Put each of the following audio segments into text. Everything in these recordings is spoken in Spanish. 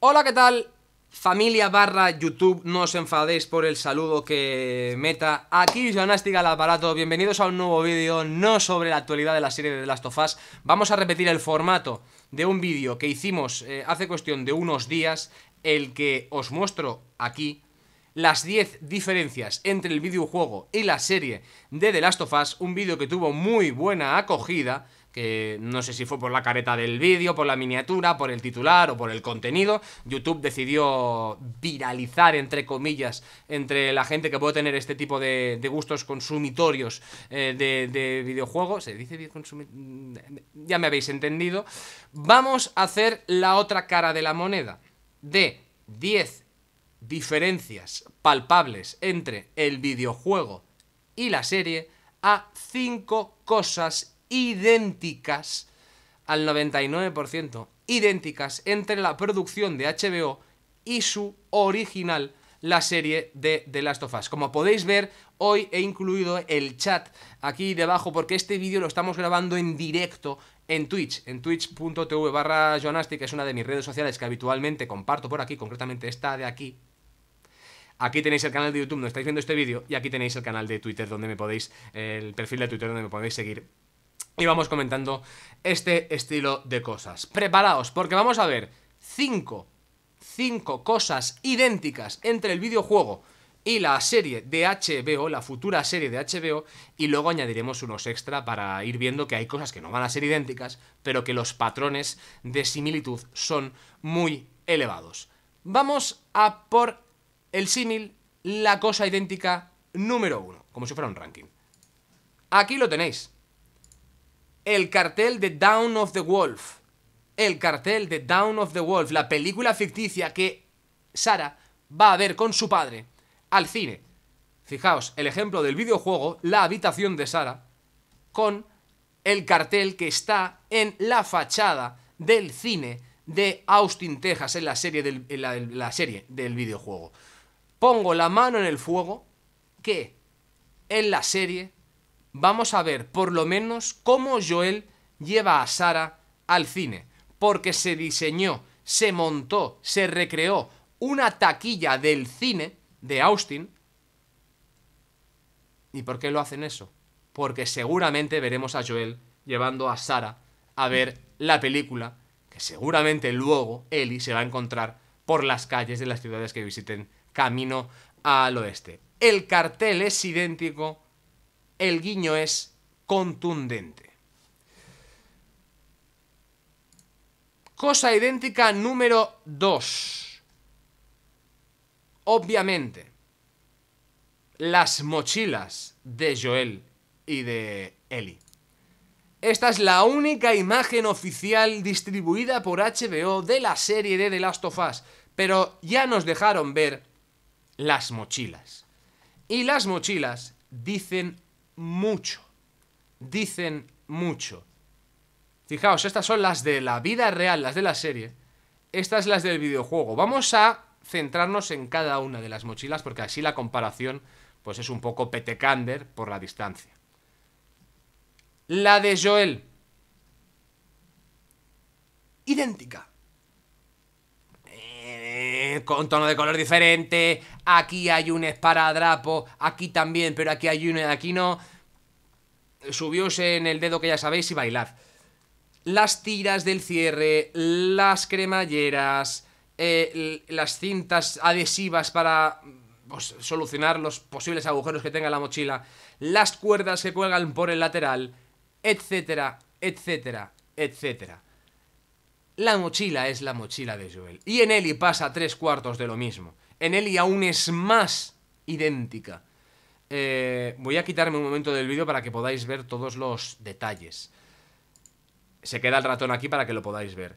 Hola, ¿qué tal? Familia barra YouTube, no os enfadéis por el saludo que meta. Aquí Jonástica al aparato, bienvenidos a un nuevo vídeo, no sobre la actualidad de la serie de The Last of Us. Vamos a repetir el formato de un vídeo que hicimos eh, hace cuestión de unos días, el que os muestro aquí las 10 diferencias entre el videojuego y la serie de The Last of Us, un vídeo que tuvo muy buena acogida no sé si fue por la careta del vídeo, por la miniatura, por el titular o por el contenido, YouTube decidió viralizar, entre comillas, entre la gente que puede tener este tipo de, gustos consumitorios eh, de, videojuegos. ¿Se dice Ya me habéis entendido. Vamos a hacer la otra cara de la moneda. De 10 diferencias palpables entre el videojuego y la serie a 5 cosas idénticas al 99%, idénticas entre la producción de HBO y su original, la serie de The Last of Us. Como podéis ver, hoy he incluido el chat aquí debajo porque este vídeo lo estamos grabando en directo en Twitch, en twitch.tv barra Joanasti, que es una de mis redes sociales que habitualmente comparto por aquí, concretamente esta de aquí. Aquí tenéis el canal de YouTube donde estáis viendo este vídeo y aquí tenéis el canal de Twitter donde me podéis, el perfil de Twitter donde me podéis seguir y vamos comentando este estilo de cosas. Preparaos, porque vamos a ver 5, cosas idénticas entre el videojuego y la serie de HBO, la futura serie de HBO, y luego añadiremos unos extra para ir viendo que hay cosas que no van a ser idénticas, pero que los patrones de similitud son muy elevados. Vamos a por el símil, la cosa idéntica número uno, como si fuera un ranking. Aquí lo tenéis el cartel de Down of the Wolf. El cartel de Down of the Wolf, la película ficticia que Sara va a ver con su padre al cine. Fijaos, el ejemplo del videojuego, la habitación de Sara, con el cartel que está en la fachada del cine de Austin, Texas, en la serie del, la serie del videojuego. Pongo la mano en el fuego que en la serie vamos a ver por lo menos cómo Joel lleva a Sara al cine, porque se diseñó, se montó, se recreó una taquilla del cine de Austin. ¿Y por qué lo hacen eso? Porque seguramente veremos a Joel llevando a Sara a ver la película que seguramente luego Ellie se va a encontrar por las calles de las ciudades que visiten camino al oeste. El cartel es idéntico el guiño es contundente. Cosa idéntica número 2. Obviamente, las mochilas de Joel y de Ellie. Esta es la única imagen oficial distribuida por HBO de la serie de The Last of Us, pero ya nos dejaron ver las mochilas. Y las mochilas dicen mucho. Dicen mucho. Fijaos, estas son las de la vida real, las de la serie. Estas las del videojuego. Vamos a centrarnos en cada una de las mochilas porque así la comparación pues es un poco petecander por la distancia. La de Joel. Idéntica con tono de color diferente, aquí hay un esparadrapo, aquí también, pero aquí hay uno y aquí no. Subióse en el dedo que ya sabéis y bailad. Las tiras del cierre, las cremalleras, eh, las cintas adhesivas para pues, solucionar los posibles agujeros que tenga la mochila, las cuerdas que cuelgan por el lateral, etcétera, etcétera, etcétera. La mochila es la mochila de Joel. Y en Eli pasa tres cuartos de lo mismo. En Eli aún es más idéntica. Eh, voy a quitarme un momento del vídeo para que podáis ver todos los detalles. Se queda el ratón aquí para que lo podáis ver.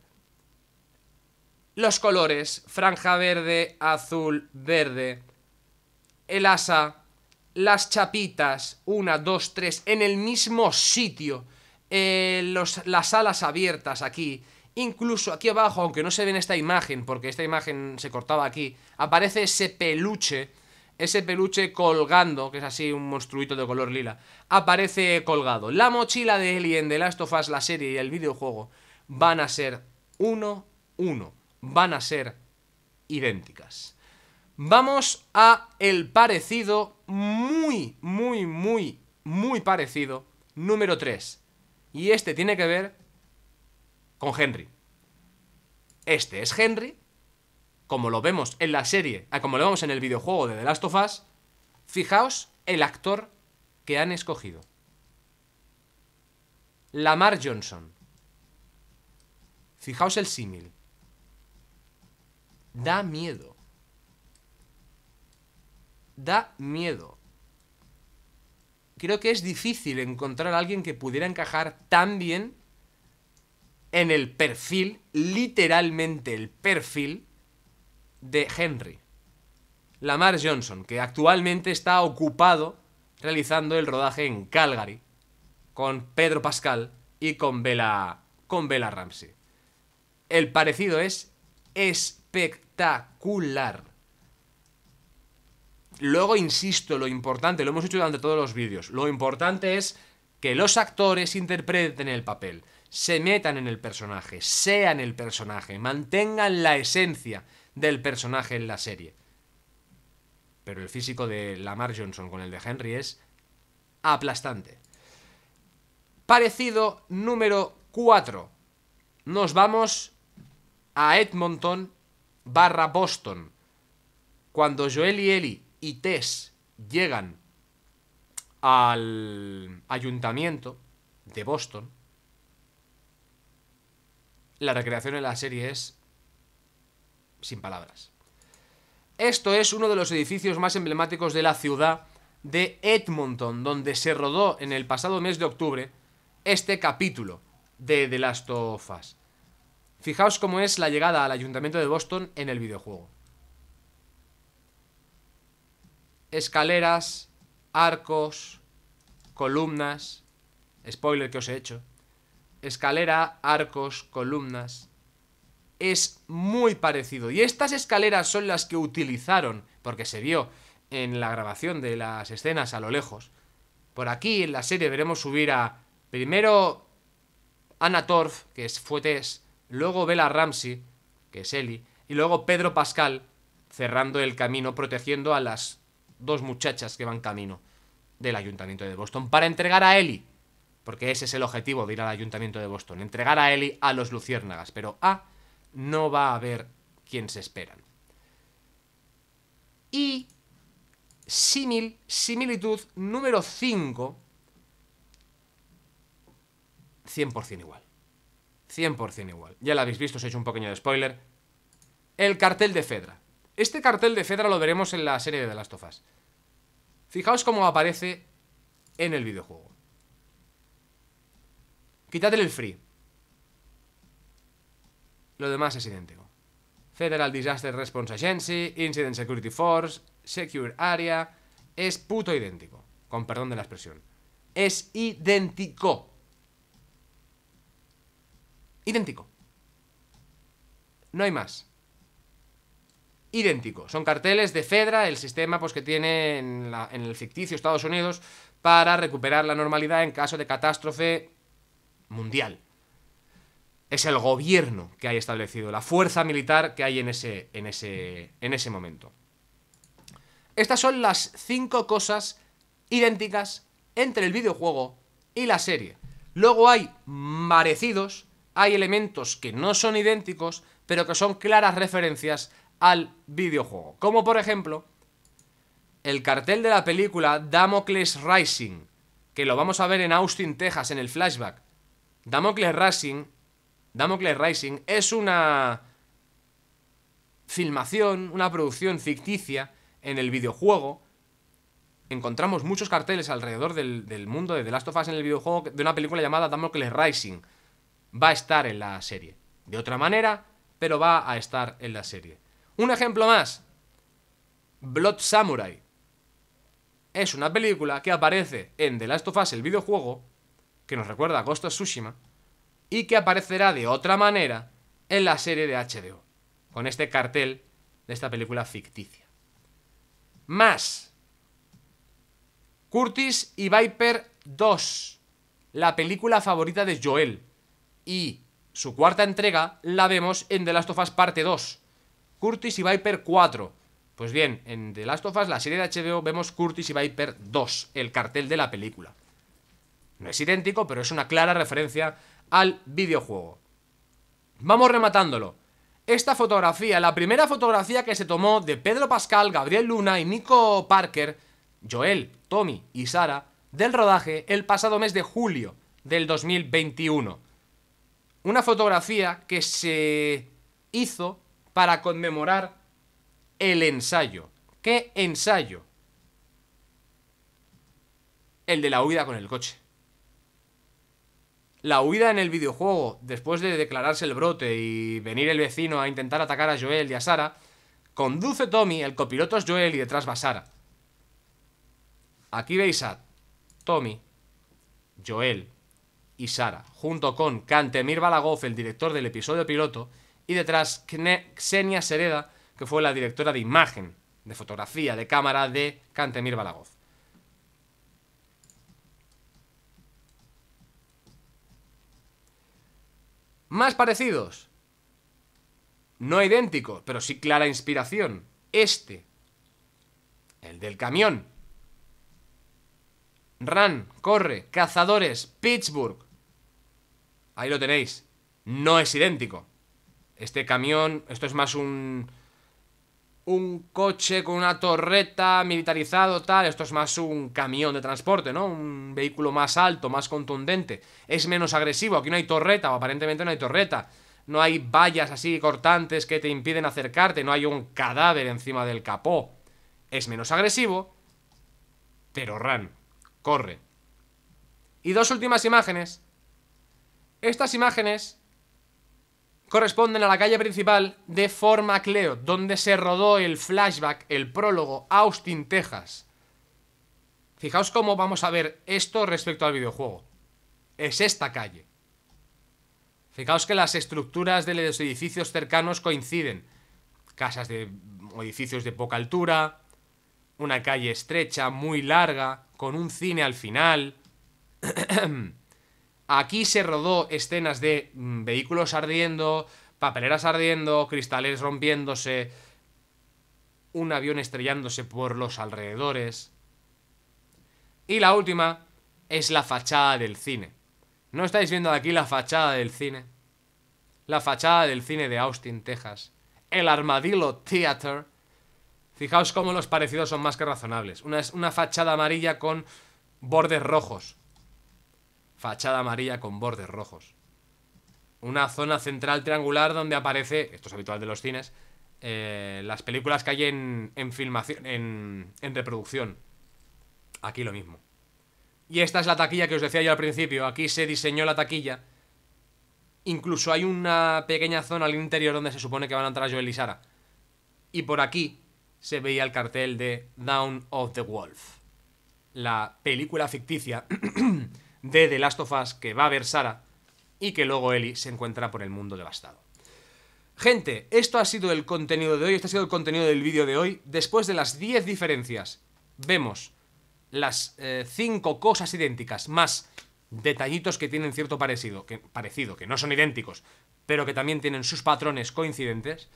Los colores, franja verde, azul, verde, el asa, las chapitas, una, dos, tres, en el mismo sitio, eh, las alas abiertas aquí, Incluso aquí abajo, aunque no se ve en esta imagen, porque esta imagen se cortaba aquí, aparece ese peluche, ese peluche colgando, que es así un monstruito de color lila, aparece colgado. La mochila de Alien, de Last of Us, la serie y el videojuego van a ser uno, uno, van a ser idénticas. Vamos a el parecido muy, muy, muy, muy parecido número 3. Y este tiene que ver con Henry. Este es Henry, como lo vemos en la serie, ah, como lo vemos en el videojuego de The Last of Us, fijaos el actor que han escogido. Lamar Johnson. Fijaos el símil. Da miedo. Da miedo. Creo que es difícil encontrar a alguien que pudiera encajar tan bien en el perfil, literalmente el perfil, de Henry. Lamar Johnson, que actualmente está ocupado realizando el rodaje en Calgary con Pedro Pascal y con Bella, Ramsey. El parecido es espectacular. Luego, insisto, lo importante, lo hemos hecho durante todos los vídeos, lo importante es que los actores interpreten el papel se metan en el personaje, sean el personaje, mantengan la esencia del personaje en la serie. Pero el físico de Lamar Johnson con el de Henry es aplastante. Parecido número 4. Nos vamos a Edmonton barra Boston. Cuando Joel y Eli y Tess llegan al ayuntamiento de Boston, la recreación en la serie es sin palabras. Esto es uno de los edificios más emblemáticos de la ciudad de Edmonton, donde se rodó en el pasado mes de octubre este capítulo de The Last of Us. Fijaos cómo es la llegada al ayuntamiento de Boston en el videojuego. Escaleras, arcos, columnas, spoiler que os he hecho escalera, arcos, columnas. Es muy parecido. Y estas escaleras son las que utilizaron, porque se vio en la grabación de las escenas a lo lejos. Por aquí en la serie veremos subir a primero Anna Torf, que es Fuetes, luego Bella Ramsey, que es Ellie, y luego Pedro Pascal cerrando el camino, protegiendo a las dos muchachas que van camino del ayuntamiento de Boston para entregar a Ellie porque ese es el objetivo de ir al ayuntamiento de Boston, entregar a Eli a los luciérnagas, pero A no va a haber quien se esperan. Y similitud número 5, 100% igual. 100% igual. Ya lo habéis visto, os he hecho un pequeño spoiler. El cartel de Fedra. Este cartel de Fedra lo veremos en la serie de Last of Us. Fijaos cómo aparece en el videojuego. Quítatele el free. Lo demás es idéntico. Federal Disaster Response Agency, Incident Security Force, Secure Area. Es puto idéntico. Con perdón de la expresión. Es idéntico. Idéntico. No hay más. Idéntico. Son carteles de Fedra, el sistema pues, que tiene en el ficticio Estados Unidos para recuperar la normalidad en caso de catástrofe mundial. Es el gobierno que hay establecido, la fuerza militar que hay en ese, en ese, en ese momento. Estas son las cinco cosas idénticas entre el videojuego y la serie. Luego hay parecidos, hay elementos que no son idénticos, pero que son claras referencias al videojuego. Como por ejemplo, el cartel de la película Damocles Rising, que lo vamos a ver en Austin, Texas, en el flashback. Damocles Rising, Rising es una filmación, una producción ficticia en el videojuego. Encontramos muchos carteles alrededor del, del, mundo de The Last of Us en el videojuego de una película llamada Damocles Rising. Va a estar en la serie. De otra manera, pero va a estar en la serie. Un ejemplo más. Blood Samurai. Es una película que aparece en The Last of Us, el videojuego, que nos recuerda a Ghost of Tsushima, y que aparecerá de otra manera en la serie de HBO, con este cartel de esta película ficticia. Más. Curtis y Viper 2, la película favorita de Joel, y su cuarta entrega la vemos en The Last of Us Parte 2, Curtis y Viper 4. Pues bien, en The Last of Us, la serie de HBO, vemos Curtis y Viper 2, el cartel de la película. No es idéntico, pero es una clara referencia al videojuego. Vamos rematándolo. Esta fotografía, la primera fotografía que se tomó de Pedro Pascal, Gabriel Luna y Nico Parker, Joel, Tommy y Sara, del rodaje el pasado mes de julio del 2021. Una fotografía que se hizo para conmemorar el ensayo. ¿Qué ensayo? El de la huida con el coche. La huida en el videojuego, después de declararse el brote y venir el vecino a intentar atacar a Joel y a Sara, conduce Tommy, el copiloto es Joel y detrás va Sara. Aquí veis a Tommy, Joel y Sara, junto con Kantemir Balagov, el director del episodio piloto, y detrás Xenia Sereda, que fue la directora de imagen, de fotografía, de cámara de Kantemir Balagov. Más parecidos. No idénticos, pero sí clara inspiración. Este. El del camión. Run, corre, cazadores, Pittsburgh. Ahí lo tenéis. No es idéntico. Este camión, esto es más un un coche con una torreta militarizado, tal. Esto es más un camión de transporte, ¿no? Un vehículo más alto, más contundente. Es menos agresivo. Aquí no hay torreta, o aparentemente no hay torreta. No hay vallas así cortantes que te impiden acercarte. No hay un cadáver encima del capó. Es menos agresivo. Pero ran. Corre. Y dos últimas imágenes. Estas imágenes corresponden a la calle principal de Formacleo, donde se rodó el flashback, el prólogo, Austin, Texas. Fijaos cómo vamos a ver esto respecto al videojuego. Es esta calle. Fijaos que las estructuras de los edificios cercanos coinciden. Casas de edificios de poca altura, una calle estrecha, muy larga, con un cine al final. Aquí se rodó escenas de mm, vehículos ardiendo, papeleras ardiendo, cristales rompiéndose, un avión estrellándose por los alrededores. Y la última es la fachada del cine. ¿No estáis viendo aquí la fachada del cine? La fachada del cine de Austin, Texas. El Armadillo Theater. Fijaos cómo los parecidos son más que razonables. Una, es una fachada amarilla con bordes rojos fachada amarilla con bordes rojos. Una zona central triangular donde aparece, esto es habitual de los cines, eh, las películas que hay en, filmación, en, en reproducción. Aquí lo mismo. Y esta es la taquilla que os decía yo al principio. Aquí se diseñó la taquilla. Incluso hay una pequeña zona al interior donde se supone que van a entrar Joel y Sara. Y por aquí se veía el cartel de Down of the Wolf. La película ficticia de The Last of Us que va a ver Sara y que luego Ellie se encuentra por el mundo devastado. Gente, esto ha sido el contenido de hoy, este ha sido el contenido del vídeo de hoy. Después de las 10 diferencias, vemos las 5 eh, cosas idénticas más detallitos que tienen cierto parecido que, parecido, que no son idénticos, pero que también tienen sus patrones coincidentes.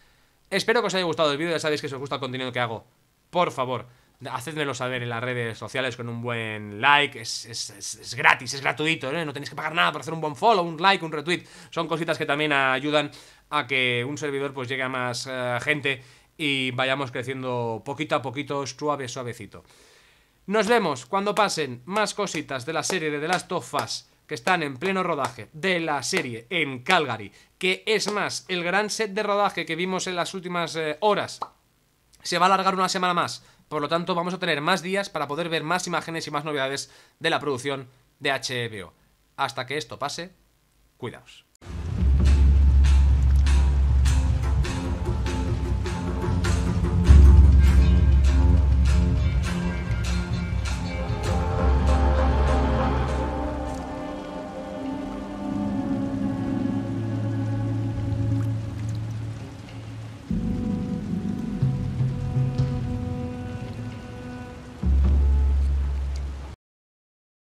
Espero que os haya gustado el vídeo, ya sabéis que si os gusta el contenido que hago, por favor, Hacedmelo saber en las redes sociales con un buen like. Es, gratis, es gratuito. ¿eh? No tenéis que pagar nada por hacer un buen follow, un like, un retweet. Son cositas que también ayudan a que un servidor pues llegue a más eh, gente y vayamos creciendo poquito a poquito, suave, suavecito. Nos vemos cuando pasen más cositas de la serie de The Last of Us que están en pleno rodaje de la serie en Calgary, que es más, el gran set de rodaje que vimos en las últimas eh, horas se va a alargar una semana más por lo tanto, vamos a tener más días para poder ver más imágenes y más novedades de la producción de HBO. Hasta que esto pase, cuidaos.